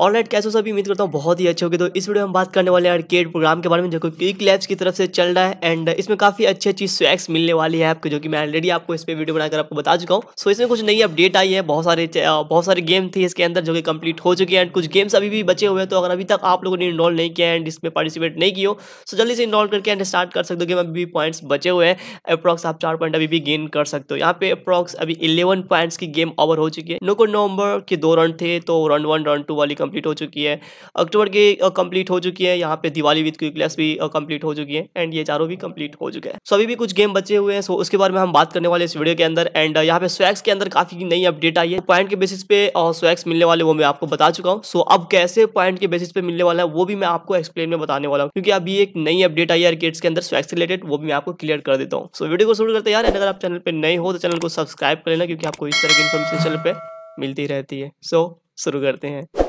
all right कैसे सभी उम्मीद करता हूँ बहुत ही अच्छे होगी तो इस वीडियो में हम बात करने वाले हैं आर्केड प्रोग्राम के बारे में जो कि क्विक लैब्स की तरफ से चल रहा है एंड इसमें काफ़ी अच्छी अच्छी स्वैक्स मिलने वाली है आपको जो कि मैं ऑलरेडी आपको इस पर वीडियो बनाकर आपको बता चुका हूँ सो इसमें कुछ नई अपडेट आई है बहुत सारे बहुत सारे गेम थे इसके अंदर जो कि कंप्लीट हो चुकी है एंड कुछ गेम्स अभी भी बचे हुए हैं तो अगर अभी तक आप लोगों ने इनरोल नहीं किया एंड इसमें पार्टिसिपेट नहीं किया सो तो जल्दी से इनरोल करके एंड स्टार्ट कर सकते हो गेम अभी भी पॉइंट्स बचे हुए हैं अप्रॉक्स आप चार पॉइंट अभी भी गेन कर सकते हो यहाँ पे अप्रॉक्स अभी इलेवन पॉइंट्स की गेम ओवर हो चुकी है नोको नवंबर के दो रन थे तो रन वन रन टू वाली कंप्लीट हो चुकी है अक्टूबर की कंप्लीट हो चुकी है यहाँ पे दिवाली विद क्विक क्लास भी कंप्लीट हो चुकी है एंड ये चारों भी कंप्लीट हो चुके हैं सो अभी भी कुछ गेम बचे हुए हैं सो उसके बारे में हम बात करने वाले इस वीडियो के अंदर एंड यहाँ पे स्वैक्स के अंदर काफी नई अपडेट आई है पॉइंट के बेसिस पे स्वैक्स मिलने वाले वो मैं आपको बता चुका हूँ सो अब कैसे पॉइंट के बेसिस पे मिलने वाला है वो भी मैं आपको एक्सप्लेन में बताने वाला हूँ क्योंकि अभी एक नई अपडेट आई है गेट्स के अंदर स्वैक्स रिलेटेड वो भी मैं आपको क्लियर कर देता हूँ सो वीडियो को शुरू करते यार अगर आप चैनल पर नए हो तो चैनल को सब्सक्राइब कर लेना क्योंकि आपको इस तरह की इन्फॉर्मेशन चैनल पर मिलती रहती है सो so, शुरू करते हैं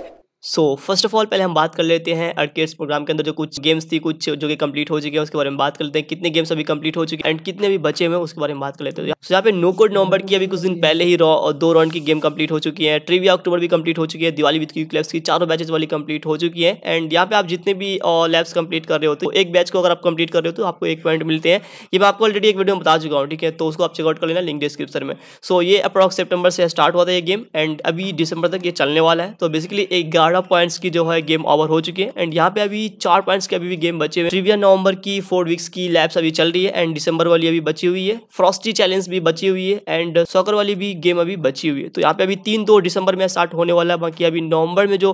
सो फर्स्ट ऑफ ऑल पहले हम बात कर लेते हैं अर्केट्स प्रोग्राम के अंदर जो कुछ गेम्स थी कुछ जो कि कंप्लीट हो चुके हैं उसके बारे में बात कर लेते हैं कितने गेम्स अभी कंप्लीट हो चुके हैं एंड कितने भी बचे हुए हैं उसके बारे में बात कर लेते हैं सो यहाँ पे नो कोड नवंबर की अभी कुछ दिन पहले ही रॉ और दो राउंड की गेम कंप्लीट हो चुकी है ट्रिविया अक्टूबर भी कंप्लीट हो चुकी है दिवाली विद क्यू क्लैब्स की चारों बैचेज वाली कंप्लीट हो चुकी है एंड यहाँ पे आप जितने भी लैब्स कंप्लीट कर रहे हो हो तो एक बैच को अगर आप कंप्लीट कर रहे हो तो आपको एक पॉइंट मिलते हैं ये मैं आपको ऑलरेडी एक वीडियो में बता चुका हूँ ठीक है तो उसको आप चेकआउट कर लेना लिंक डिस्क्रिप्शन में सो ये अप्रॉक्स सेप्टेबर से स्टार्ट हुआ था ये गेम एंड अभी दिसंबर तक ये चलने वाला है तो बेसिकली एक बारह पॉइंट्स की जो है गेम ओवर हो चुकी है एंड यहाँ पे अभी चार पॉइंट्स के अभी भी गेम बचे हुए ट्रिविया नवंबर की फोर वीक्स की लैब्स अभी चल रही है एंड दिसंबर वाली अभी बची हुई है फ्रॉस्टी चैलेंज भी बची हुई है एंड सॉकर वाली भी गेम अभी बची हुई है तो यहाँ पे अभी तीन दो दिसंबर में स्टार्ट होने वाला है बाकी अभी नवंबर में जो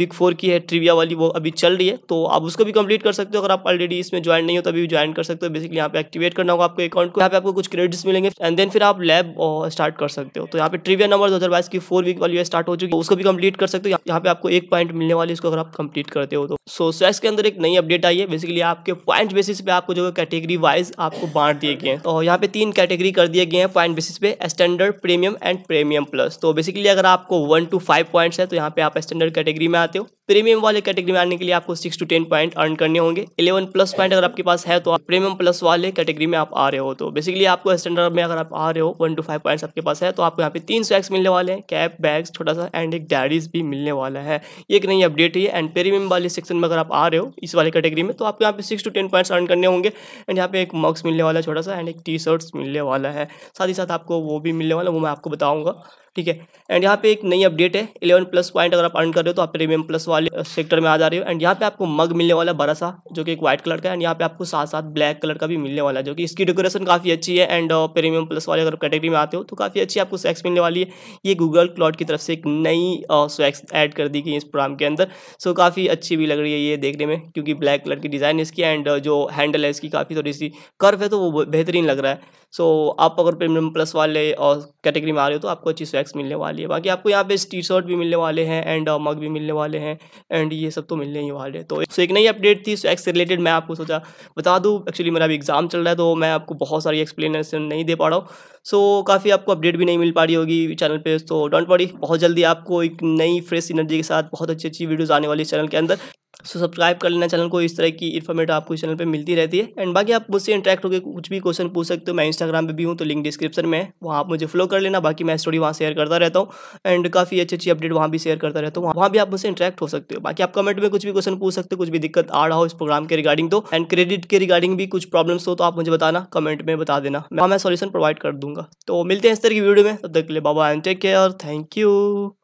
वीक फोर की है ट्रिविया वाली वो अभी चल रही है तो आप उसको भी कंप्लीट कर सकते हो अगर आप ऑलरेडी इसमें ज्वाइन नहीं हो तो अभी ज्वाइन कर सकते हो बेसिकली यहाँ पे एक्टिवेट करना होगा आपको अकाउंट को यहाँ पे आपको कुछ क्रेडिट्स मिलेंगे एंड देन फिर आप लैब स्टार्ट कर सकते हो तो यहाँ पे ट्रिविया नंबर दो की फोर वीक वाली स्टार्ट हो चुकी है उसको भी कंप्लीट कर सकते हो यहाँ पे आप आपको एक पॉइंट मिलने वाली इसको अगर आप कंप्लीट करते हो तो सो so, के अंदर एक नई अपडेट आई है बेसिकली आपके पॉइंट बेसिस पे आपको जो है कैटेगरी वाइज आपको बांट दिए गए हैं तो यहाँ पे तीन कैटेगरी कर दिए गए हैं पॉइंट बेसिस पे standard premium and premium plus तो बेसिकली अगर आपको वन टू फाइव पॉइंट्स है तो यहाँ पे आप स्टैंडर्ड कैटेगरी में आते हो प्रीमियम वाले कैटेगरी में आने के लिए आपको six to ten point earn करने होंगे इलेवन प्लस पॉइंट अगर आपके पास है तो आप प्रीमियम प्लस वाले कैटेगरी में आप आ रहे हो तो बेसिकली आपको स्टैंडर्ड में अगर आप आ रहे हो वन टू फाइव पॉइंट्स आपके पास है तो आपको यहाँ पे तीन सौ मिलने वाले हैं कैप बैग्स छोटा सा एंड एक डायरीज भी मिलने वाला है है एक नई अपडेट है एंड पेरीमियम वाले सेक्शन में अगर आप आ रहे हो इस वाले कैटेगरी में तो आपको यहाँ पे six to ten points earn करने होंगे एंड यहाँ पे एक मॉक्स मिलने वाला है छोटा सा एंड एक टी शर्ट्स मिलने वाला है साथ ही साथ आपको वो भी मिलने वाला वो मैं आपको बताऊँगा ठीक है एंड यहाँ पे एक नई अपडेट है इलेवन प्लस पॉइंट अगर आप अर्न कर रहे हो तो आप प्रीमियम प्लस वाले सेक्टर में आ जा रहे हो एंड यहाँ पे आपको मग मिलने वाला है बड़ा सा जो कि एक व्हाइट कलर का एंड यहाँ पे आपको साथ साथ ब्लैक कलर का भी मिलने वाला है जो कि इसकी डेकोरेशन काफ़ी अच्छी है एंड प्रीमियम प्लस वाले अगर कैटेगरी में आते हो तो काफ़ी अच्छी आपको स्वैक्स मिलने वाली है ये गूगल क्लॉड की तरफ से एक नई स्वैक्स uh, एड कर दी दी इस प्रोग्राम के अंदर सो काफ़ी अच्छी भी लग रही है ये देखने में क्योंकि ब्लैक कलर की डिज़ाइन इसकी एंड जो हैंडल है इसकी काफ़ी थोड़ी सी कर्व है तो वो बेहतरीन लग रहा है सो so, आप अगर प्रीमियम प्लस वाले और कैटेगरी में आ रहे हो तो आपको अच्छी स्वैक्स मिलने वाली है बाकी आपको यहाँ पे टी शर्ट भी मिलने वाले हैं एंड मग uh, भी मिलने वाले हैं एंड ये सब तो मिलने ही वाले तो सो so, एक नई अपडेट थी स्वैक्स से रिलेटेड मैं आपको सोचा बता दूँ एक्चुअली मेरा अभी एग्जाम चल रहा है तो मैं आपको बहुत सारी एक्सप्लेनेशन नहीं दे पा रहा हूँ सो so, काफ़ी आपको अपडेट भी नहीं मिल पा रही होगी चैनल पर तो डोंट वरी बहुत जल्दी आपको एक नई फ्रेश इनर्जी के साथ बहुत अच्छी अच्छी वीडियोज़ आने वाली चैनल के अंदर सो सब्सक्राइब कर लेना चैनल को इस तरह की इन्फॉर्मेट आपको इस चैनल पे मिलती रहती है एंड बाकी आप मुझसे इंटरेक्ट होकर कुछ भी क्वेश्चन पूछ सकते हो मैं इंस्टाग्राम पे भी हूँ तो लिंक डिस्क्रिप्शन में है वहाँ आप मुझे फॉलो कर लेना बाकी मैं स्टोरी वहाँ शेयर करता रहता हूँ एंड काफ़ी अच्छी अच्छी अपडेट वहाँ भी शेयर करता रहता हूँ वहाँ भी आप मुझसे इंटरेक्ट हो सकते हो बाकी आप कमेंट में कुछ भी क्वेश्चन पूछ सकते हो कुछ भी दिक्कत आ रहा हो इस प्रोग्राम के रिगार्डिंग तो एंड क्रेडिट के रिगार्डिंग भी कुछ प्रॉब्लम्स हो तो आप मुझे बताना कमेंट में बता देना मैं हाँ, मैं सोल्यूशन प्रोवाइड कर दूंगा तो मिलते हैं इस तरह की वीडियो में तब तक के लिए बाबा and take care thank you